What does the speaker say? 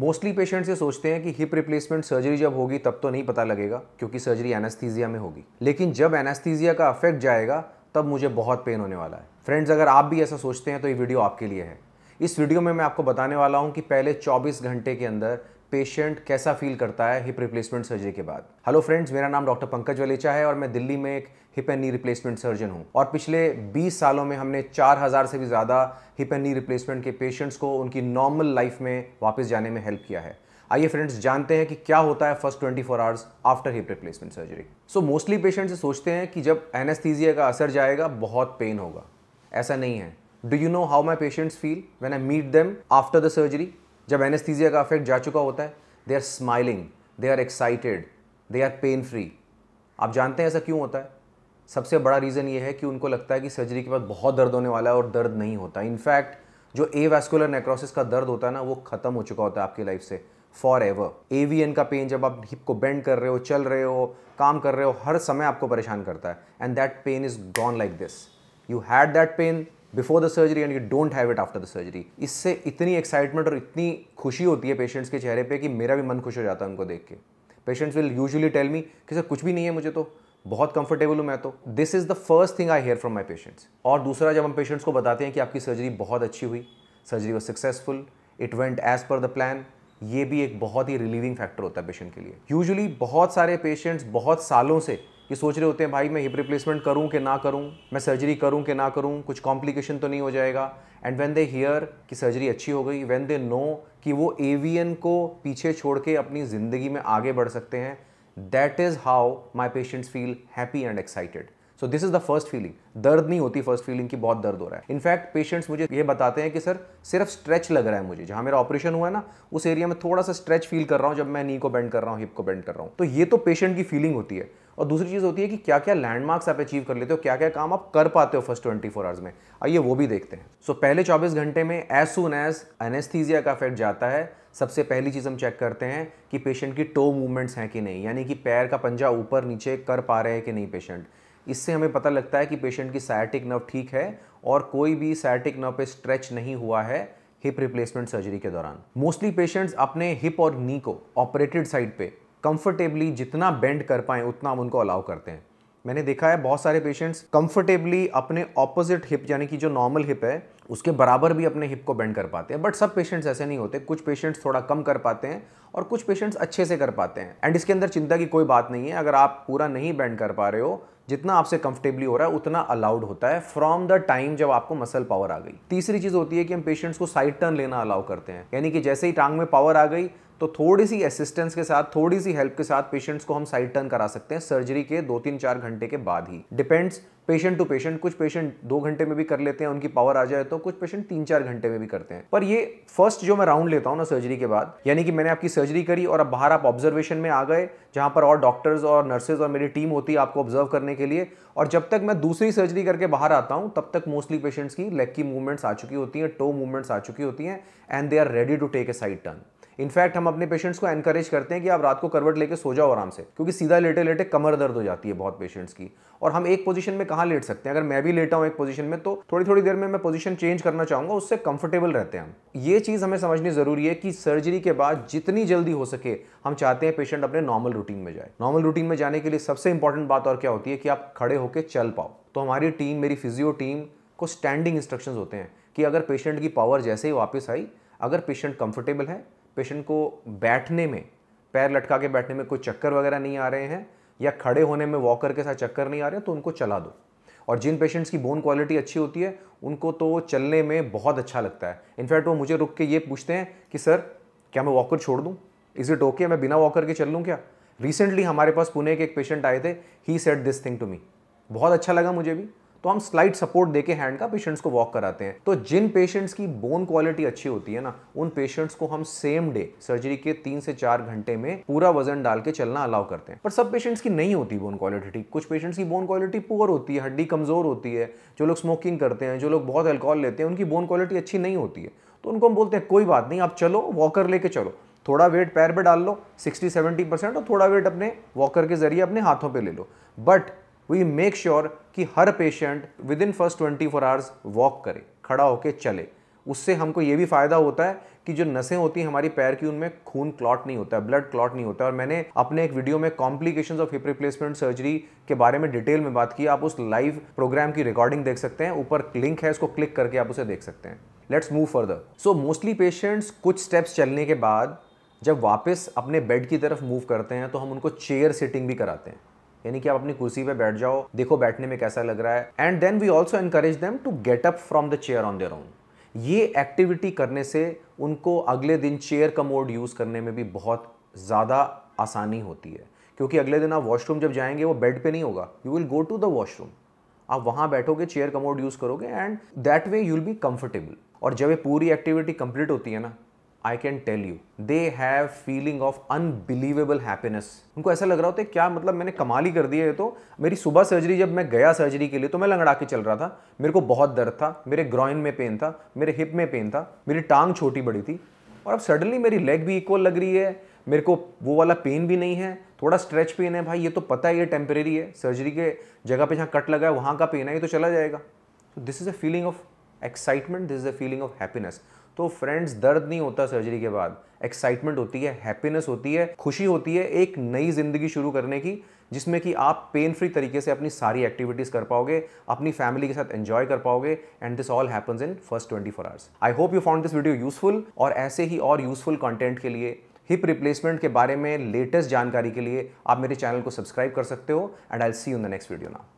mostly patients ये सोचते हैं कि हिप रिप्लेसमेंट सर्जरी जब होगी तब तो नहीं पता लगेगा क्योंकि सर्जरी एनास्थीजिया में होगी लेकिन जब एनास्थीजिया का अफेक्ट जाएगा तब मुझे बहुत पेन होने वाला है फ्रेंड्स अगर आप भी ऐसा सोचते हैं तो ये वीडियो आपके लिए है इस वीडियो में मैं आपको बताने वाला हूँ कि पहले 24 घंटे के अंदर पेशेंट कैसा फील करता है हिप रिप्लेसमेंट सर्जरी के बाद हेलो फ्रेंड्स मेरा नाम डॉक्टर पंकज वलेचा है और मैं दिल्ली में एक hip and knee replacement surgeon हूं और पिछले 20 सालों में हमने 4000 से भी ज़्यादा हिप एंड नी रिप्लेसमेंट के पेशेंट्स को उनकी नॉर्मल लाइफ में वापस जाने में हेल्प किया है आइए फ्रेंड्स जानते हैं कि क्या होता है first 24 four hours after hip replacement surgery so mostly patients सोचते हैं कि जब एनेस्थीजिया का असर जाएगा बहुत पेन होगा ऐसा नहीं है do you know how my patients feel when I meet them after the surgery जब एनेस्थीजिया का अफेक्ट जा चुका होता है they are smiling they are excited they are pain free आप जानते हैं ऐसा क्यों होता है सबसे बड़ा रीज़न ये है कि उनको लगता है कि सर्जरी के बाद बहुत दर्द होने वाला है और दर्द नहीं होता इनफैक्ट जो ए वैस्कुलर नेक्रोसिस का दर्द होता है ना वो खत्म हो चुका होता है आपकी लाइफ से फॉर एवर एन का पेन जब आप हिप को बेंड कर रहे हो चल रहे हो काम कर रहे हो हर समय आपको परेशान करता है and that pain is gone like this you had that pain before the surgery and you don't have it after the surgery इससे इतनी एक्साइटमेंट और इतनी खुशी होती है पेशेंट्स के चेहरे पे कि मेरा भी मन खुश हो जाता है उनको देख के patients will usually tell me कि सर कुछ भी नहीं है मुझे तो बहुत कंफर्टेबल हूँ मैं तो this is the first thing I hear from my patients और दूसरा जब हम पेशेंट्स को बताते हैं कि आपकी सर्जरी बहुत अच्छी हुई surgery was successful it went as per the plan ये भी एक बहुत ही रिलीविंग फैक्टर होता है पेशेंट के लिए यूजली बहुत सारे पेशेंट्स बहुत सालों से ये सोच रहे होते हैं भाई मैं हिप रिप्लेसमेंट करूँ कि ना करूँ मैं सर्जरी करूँ कि ना करूँ कुछ कॉम्प्लिकेशन तो नहीं हो जाएगा एंड व्हेन दे हियर कि सर्जरी अच्छी हो गई व्हेन दे नो कि वो एवियन को पीछे छोड़ के अपनी ज़िंदगी में आगे बढ़ सकते हैं that is how my patients feel happy and excited so this is the first feeling दर्द नहीं होती फर्स्ट फीलिंग की बहुत दर्द हो रहा है इनफैक्ट पेशेंट्स मुझे ये बताते हैं कि सर सिर्फ स्ट्रेच लग रहा है मुझे जहां मेरा ऑपरेशन हुआ है ना उस एरिया में थोड़ा सा स्ट्रेच फील कर रहा हूँ जब मैं नी को बेंड कर रहा हूँ हिप को बेंड कर रहा हूँ तो ये तो पेशेंट की फीलिंग होती है और दूसरी चीज़ होती है कि क्या क्या लैंडमार्क्स आप अचीव कर लेते हो क्या क्या काम आप कर पाते हो फर्स्ट ट्वेंटी फोर आवर्स में आइए वो भी देखते हैं सो so, पहले चौबीस घंटे में एज सुन एज एनेस्थीजिया का इफेक्ट जाता है सबसे पहली चीज़ हम चेक करते हैं कि पेशेंट की टो मूवमेंट्स हैं कि नहीं यानी कि पैर का पंजा ऊपर नीचे कर पा रहे हैं कि नहीं पेशेंट इससे हमें पता लगता है कि पेशेंट की साइटिक नर्व ठीक है और कोई भी साइटिक नर्व पे स्ट्रेच नहीं हुआ है हिप रिप्लेसमेंट सर्जरी के दौरान मोस्टली पेशेंट्स अपने हिप और नी को ऑपरेटेड साइड पे कंफर्टेबली जितना बेंड कर पाएँ उतना हम उनको अलाउ करते हैं मैंने देखा है बहुत सारे पेशेंट्स कंफर्टेबली अपने ऑपोजिट हिप यानी कि जो नॉर्मल हिप है उसके बराबर भी अपने हिप को बेंड कर पाते हैं बट सब पेशेंट्स ऐसे नहीं होते कुछ पेशेंट्स थोड़ा कम कर पाते हैं और कुछ पेशेंट्स अच्छे से कर पाते हैं एंड इसके अंदर चिंता की कोई बात नहीं है अगर आप पूरा नहीं बेंड कर पा रहे हो जितना आपसे कंफर्टेबली हो रहा है उतना अलाउड होता है फ्रॉम द टाइम जब आपको मसल पावर आ गई तीसरी चीज़ होती है कि हम पेशेंट्स को साइड टर्न लेना अलाउ करते हैं यानी कि जैसे ही टांग में पावर आ गई तो थोड़ी सी असिस्टेंस के साथ थोड़ी सी हेल्प के साथ पेशेंट्स को हम साइड टर्न करा सकते हैं सर्जरी के दो तीन चार घंटे के बाद ही डिपेंड्स पेशेंट टू पेशेंट कुछ पेशेंट दो घंटे में भी कर लेते हैं उनकी पावर आ जाए तो तो कुछ पेशेंट तीन चार घंटे में भी करते हैं पर ये फर्स्ट जो मैं राउंड लेता हूँ ना सर्जरी के बाद यानी कि मैंने आपकी सर्जरी करी और अब बाहर आप ऑब्जर्वेशन में आ गए जहाँ पर और डॉक्टर्स और नर्सेज और मेरी टीम होती है आपको ऑब्जर्व करने के लिए और जब तक मैं दूसरी सर्जरी करके बाहर आता हूँ तब तक मोस्टली पेशेंट्स की लेग की मूवमेंट्स आ चुकी होती हैं टो मूवमेंट्स आ चुकी होती हैं and they are ready to take a side turn in fact हम अपने पेशेंट्स को एनकरेज करते हैं कि आप रात को करवट लेके सो जाओ आराम से क्योंकि सीधा लेटे लेटे कमर दर्द हो जाती है बहुत पेशेंट्स की और हम एक पोजीशन में कहाँ लेट सकते हैं अगर मैं भी लेटा हूँ एक पोजीशन में तो थोड़ी थोड़ी देर में मैं पोजीशन चेंज करना चाहूँगा उससे कंफर्टेबल रहते हैं हम ये चीज़ हमें समझनी ज़रूरी है कि सर्जरी के बाद जितनी जल्दी हो सके हम चाहते हैं पेशेंट अपने नॉर्मल रूटीन में जाए नॉर्मल रूटीन में जाने के लिए सबसे इंपॉर्टेंट बात और क्या होती है कि आप खड़े होकर चल पाओ तो हमारी टीम मेरी फिजियो टीम को स्टैंडिंग इंस्ट्रक्शंस होते हैं कि अगर पेशेंट की पावर जैसे ही वापस आई अगर पेशेंट कंफर्टेबल है पेशेंट को बैठने में पैर लटका के बैठने में कोई चक्कर वगैरह नहीं आ रहे हैं या खड़े होने में वॉकर के साथ चक्कर नहीं आ रहे तो उनको चला दो और जिन पेशेंट्स की बोन क्वालिटी अच्छी होती है उनको तो चलने में बहुत अच्छा लगता है इनफैक्ट वो मुझे रुक के ये पूछते हैं कि सर क्या मैं वॉकर छोड़ दूँ इज़ इट ओके मैं बिना वॉकर के चल लूँ क्या रिसेंटली हमारे पास पुणे के एक पेशेंट आए थे he said this thing to me बहुत अच्छा लगा मुझे भी तो हम स्लाइड सपोर्ट देके हैंड का पेशेंट्स को वॉक कराते हैं तो जिन पेशेंट्स की बोन क्वालिटी अच्छी होती है ना उन पेशेंट्स को हम सेम डे सर्जरी के तीन से चार घंटे में पूरा वजन डाल के चलना अलाउ करते हैं पर सब पेशेंट्स की नहीं होती बोन क्वालिटी ठीक कुछ पेशेंट्स की बोन क्वालिटी पुअर होती है हड्डी कमजोर होती है जो लोग स्मोकिंग करते हैं जो लोग बहुत एल्कोहल लेते हैं उनकी बोन क्वालिटी अच्छी नहीं होती है तो उनको हम बोलते हैं कोई बात नहीं आप चलो वॉकर लेके चलो थोड़ा वेट पैर पर डाल लो सिक्सटी सेवेंटी परसेंट और थोड़ा वेट अपने वॉकर के जरिए अपने हाथों पर ले लो बट वी मेक श्योर कि हर patient within first twenty four hours walk करे खड़ा होकर चले उससे हमको ये भी फ़ायदा होता है कि जो नसें होती हैं हमारी पैर की उनमें खून क्लॉट नहीं होता है ब्लड क्लॉट नहीं होता और मैंने अपने एक वीडियो में complication of hip replacement surgery के बारे में डिटेल में बात की आप उस लाइव प्रोग्राम की रिकॉर्डिंग देख सकते हैं ऊपर लिंक है उसको क्लिक करके आप उसे देख सकते हैं let's move further so mostly patients कुछ स्टेप्स चलने के बाद जब वापस अपने बेड की तरफ मूव करते हैं तो हम उनको चेयर सिटिंग भी कराते हैं यानी कि आप अपनी कुर्सी पे बैठ जाओ देखो बैठने में कैसा लग रहा है and then we also encourage them to get up from the chair on their own ये एक्टिविटी करने से उनको अगले दिन चेयर का मोड यूज़ करने में भी बहुत ज़्यादा आसानी होती है क्योंकि अगले दिन आप वॉशरूम जब जाएंगे वो बेड पे नहीं होगा you will go to the washroom आप वहाँ बैठोगे चेयर कमोड यूज़ करोगे and that way you will be comfortable और जब ये पूरी एक्टिविटी कंप्लीट होती है ना I can tell you they have feeling of unbelievable happiness उनको ऐसा लग रहा होता है क्या मतलब मैंने कमाल ही कर दिया है तो मेरी सुबह सर्जरी जब मैं गया सर्जरी के लिए तो मैं लंगड़ा के चल रहा था मेरे को बहुत दर्द था मेरे ग्रॉइन में पेन था मेरे हिप में पेन था मेरी टांग छोटी बड़ी थी और अब सडनली मेरी लेग भी इक्वल लग रही है मेरे को वो वाला पेन भी नहीं है थोड़ा स्ट्रेच पेन है भाई ये तो पता है ये टेम्परेरी है सर्जरी के जगह पे जहाँ कट लगा है वहाँ का पेन है ये तो चला जाएगा this is a feeling of excitement this is a feeling of happiness तो फ्रेंड्स दर्द नहीं होता सर्जरी के बाद एक्साइटमेंट होती है हैप्पीनेस होती है खुशी होती है एक नई ज़िंदगी शुरू करने की जिसमें कि आप पेन फ्री तरीके से अपनी सारी एक्टिविटीज़ कर पाओगे अपनी फैमिली के साथ एंजॉय कर पाओगे and this all happens in first twenty four hours I hope you found this video useful और ऐसे ही और यूजफुल कंटेंट के लिए हिप रिप्लेसमेंट के बारे में लेटेस्ट जानकारी के लिए आप मेरे चैनल को सब्सक्राइब कर सकते हो and I see you in the next video now